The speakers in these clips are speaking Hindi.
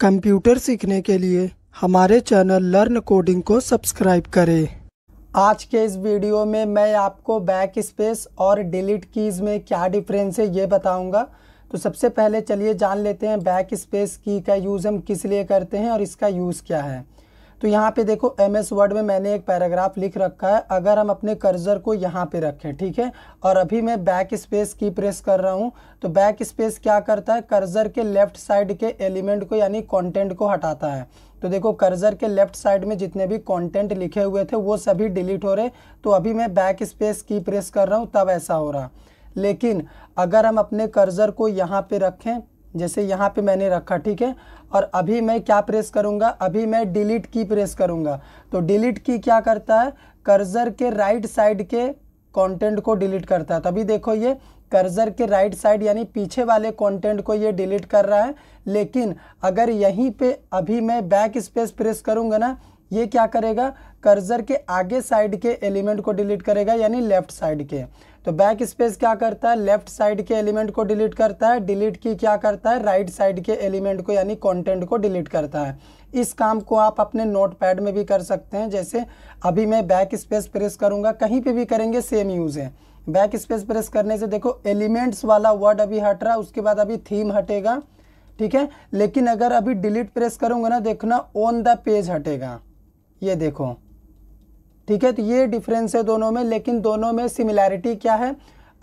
कंप्यूटर सीखने के लिए हमारे चैनल लर्न कोडिंग को सब्सक्राइब करें आज के इस वीडियो में मैं आपको बैक स्पेस और डिलीट कीज़ में क्या डिफरेंस है ये बताऊंगा तो सबसे पहले चलिए जान लेते हैं बैक स्पेस की का यूज़ हम किस लिए करते हैं और इसका यूज़ क्या है तो यहाँ पे देखो एम एस वर्ड में मैंने एक पैराग्राफ लिख रखा है अगर हम अपने कर्जर को यहाँ पे रखें ठीक है और अभी मैं बैक स्पेस की प्रेस कर रहा हूँ तो बैक स्पेस क्या करता है कर्जर के लेफ्ट साइड के एलिमेंट को यानी कॉन्टेंट को हटाता है तो देखो कर्जर के लेफ्ट साइड में जितने भी कंटेंट लिखे हुए थे वो सभी डिलीट हो रहे तो अभी मैं बैक स्पेस की प्रेस कर रहा हूँ तब ऐसा हो रहा लेकिन अगर हम अपने कर्जर को यहाँ पे रखें जैसे यहाँ पे मैंने रखा ठीक है और अभी मैं क्या प्रेस करूँगा अभी मैं डिलीट की प्रेस करूँगा तो डिलीट की क्या करता है कर्जर के राइट साइड के कंटेंट को डिलीट करता है तो अभी देखो ये कर्जर के राइट साइड यानी पीछे वाले कंटेंट को ये डिलीट कर रहा है लेकिन अगर यहीं पे अभी मैं बैक स्पेस प्रेस करूँगा ना ये क्या करेगा कर्जर के आगे साइड के एलिमेंट को डिलीट करेगा यानी लेफ्ट साइड के तो बैक स्पेस क्या करता है लेफ्ट साइड के एलिमेंट को डिलीट करता है डिलीट की क्या करता है राइट साइड के एलिमेंट को यानी कंटेंट को डिलीट करता है इस काम को आप अपने नोटपैड में भी कर सकते हैं जैसे अभी मैं बैक स्पेस प्रेस करूंगा कहीं पर भी करेंगे सेम यूज़ है बैक स्पेस प्रेस करने से देखो एलिमेंट्स वाला वर्ड अभी हट रहा है उसके बाद अभी थीम हटेगा ठीक है लेकिन अगर अभी डिलीट प्रेस करूँगा ना देखना ऑन द पेज हटेगा ये देखो ठीक है तो ये डिफरेंस है दोनों में लेकिन दोनों में सिमिलैरिटी क्या है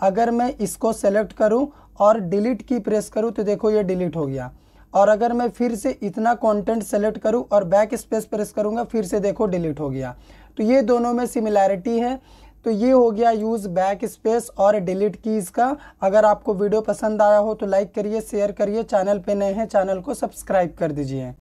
अगर मैं इसको सेलेक्ट करूं और डिलीट की प्रेस करूं तो देखो ये डिलीट हो गया और अगर मैं फिर से इतना कंटेंट सेलेक्ट करूं और बैक स्पेस प्रेस करूंगा फिर से देखो डिलीट हो गया तो ये दोनों में सिमिलैरिटी है तो ये हो गया यूज़ बैक स्पेस और डिलीट कीज़ का अगर आपको वीडियो पसंद आया हो तो लाइक करिए शेयर करिए चैनल पर नए हैं चैनल को सब्सक्राइब कर दीजिए